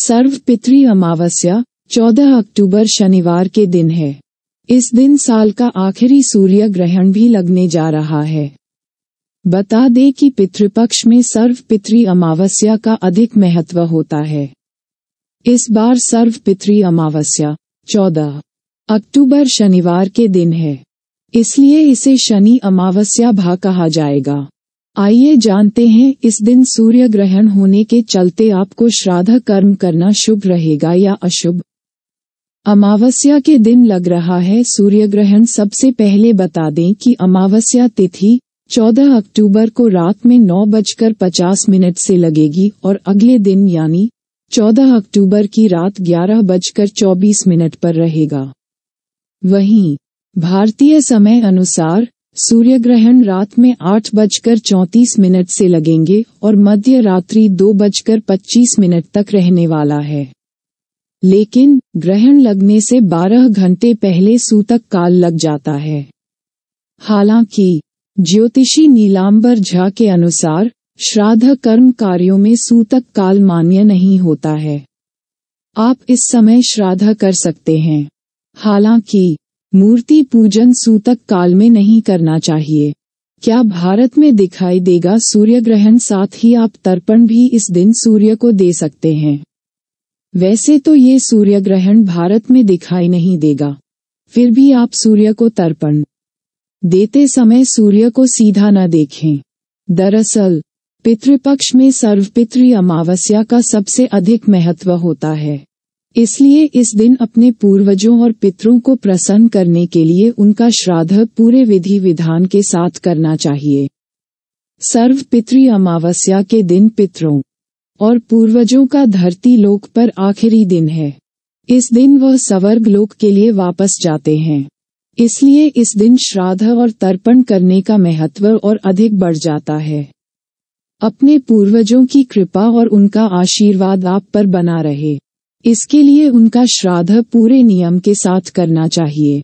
सर्व पितृ अमावस्या 14 अक्टूबर शनिवार के दिन है इस दिन साल का आखिरी सूर्य ग्रहण भी लगने जा रहा है बता दे कि पितृपक्ष में सर्व पितृ अमावस्या का अधिक महत्व होता है इस बार सर्व पितृ अमावस्या 14 अक्टूबर शनिवार के दिन है इसलिए इसे शनि अमावस्या भा कहा जाएगा आइए जानते हैं इस दिन सूर्य ग्रहण होने के चलते आपको श्राद्ध कर्म करना शुभ रहेगा या अशुभ अमावस्या के दिन लग रहा है सूर्य ग्रहण सबसे पहले बता दें कि अमावस्या तिथि 14 अक्टूबर को रात में नौ बजकर पचास मिनट से लगेगी और अगले दिन यानी 14 अक्टूबर की रात ग्यारह बजकर चौबीस मिनट पर रहेगा वहीं भारतीय समय अनुसार सूर्य ग्रहण रात में आठ बजकर चौंतीस मिनट से लगेंगे और मध्य रात्रि दो बजकर पच्चीस मिनट तक रहने वाला है लेकिन ग्रहण लगने से बारह घंटे पहले सूतक काल लग जाता है हालांकि ज्योतिषी नीलांबर झा के अनुसार श्राद्ध कर्म कार्यों में सूतक काल मान्य नहीं होता है आप इस समय श्राद्ध कर सकते हैं हालांकि मूर्ति पूजन सूतक काल में नहीं करना चाहिए क्या भारत में दिखाई देगा सूर्य ग्रहण साथ ही आप तर्पण भी इस दिन सूर्य को दे सकते हैं वैसे तो ये सूर्य ग्रहण भारत में दिखाई नहीं देगा फिर भी आप सूर्य को तर्पण देते समय सूर्य को सीधा न देखें दरअसल पितृपक्ष में सर्वपित्री अमावस्या का सबसे अधिक महत्व होता है इसलिए इस दिन अपने पूर्वजों और पितरों को प्रसन्न करने के लिए उनका श्राद्ध पूरे विधि विधान के साथ करना चाहिए सर्व पितृ अमावस्या के दिन पितरों और पूर्वजों का धरती लोक पर आखिरी दिन है इस दिन वह सवर्ग लोक के लिए वापस जाते हैं इसलिए इस दिन श्राद्ध और तर्पण करने का महत्व और अधिक बढ़ जाता है अपने पूर्वजों की कृपा और उनका आशीर्वाद आप पर बना रहे इसके लिए उनका श्राद्ध पूरे नियम के साथ करना चाहिए